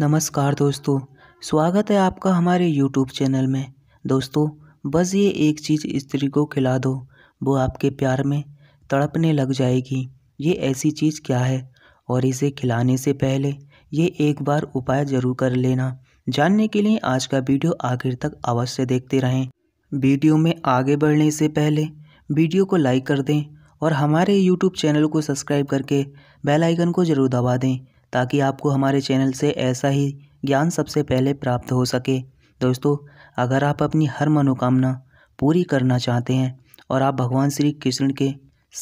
नमस्कार दोस्तों स्वागत है आपका हमारे यूट्यूब चैनल में दोस्तों बस ये एक चीज़ स्त्री को खिला दो वो आपके प्यार में तड़पने लग जाएगी ये ऐसी चीज़ क्या है और इसे खिलाने से पहले ये एक बार उपाय ज़रूर कर लेना जानने के लिए आज का वीडियो आखिर तक अवश्य देखते रहें वीडियो में आगे बढ़ने से पहले वीडियो को लाइक कर दें और हमारे यूट्यूब चैनल को सब्सक्राइब करके बेल आइकन को ज़रूर दबा दें ताकि आपको हमारे चैनल से ऐसा ही ज्ञान सबसे पहले प्राप्त हो सके दोस्तों अगर आप अपनी हर मनोकामना पूरी करना चाहते हैं और आप भगवान श्री कृष्ण के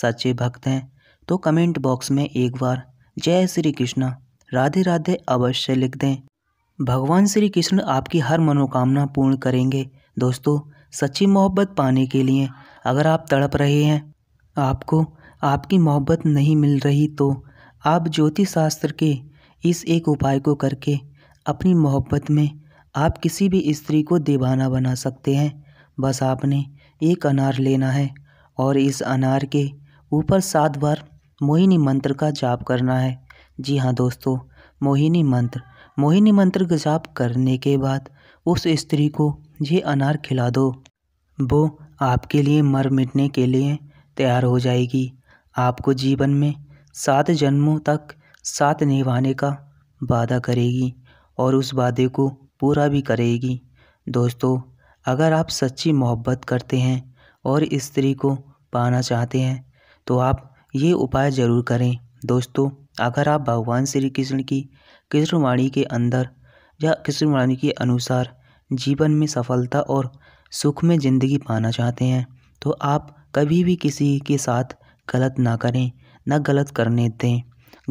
सच्चे भक्त हैं तो कमेंट बॉक्स में एक बार जय श्री कृष्णा राधे राधे अवश्य लिख दें भगवान श्री कृष्ण आपकी हर मनोकामना पूर्ण करेंगे दोस्तों सच्ची मोहब्बत पाने के लिए अगर आप तड़प रहे हैं आपको आपकी मोहब्बत नहीं मिल रही तो आप ज्योतिष शास्त्र के इस एक उपाय को करके अपनी मोहब्बत में आप किसी भी स्त्री को दीवाना बना सकते हैं बस आपने एक अनार लेना है और इस अनार के ऊपर सात बार मोहिनी मंत्र का जाप करना है जी हाँ दोस्तों मोहिनी मंत्र मोहिनी मंत्र का जाप करने के बाद उस स्त्री को ये अनार खिला दो वो आपके लिए मर मिटने के लिए तैयार हो जाएगी आपको जीवन में सात जन्मों तक साथ निभाने का वादा करेगी और उस वादे को पूरा भी करेगी दोस्तों अगर आप सच्ची मोहब्बत करते हैं और स्त्री को पाना चाहते हैं तो आप ये उपाय ज़रूर करें दोस्तों अगर आप भगवान श्री कृष्ण की कृष्णवाणी के अंदर या कृष्णवाणी के अनुसार जीवन में सफलता और सुख में ज़िंदगी पाना चाहते हैं तो आप कभी भी किसी के साथ गलत ना करें ना गलत करने दें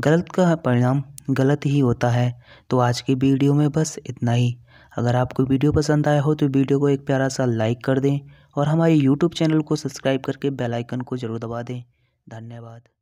गलत का परिणाम गलत ही होता है तो आज की वीडियो में बस इतना ही अगर आपको वीडियो पसंद आया हो तो वीडियो को एक प्यारा सा लाइक कर दें और हमारे यूट्यूब चैनल को सब्सक्राइब करके बेल आइकन को ज़रूर दबा दें धन्यवाद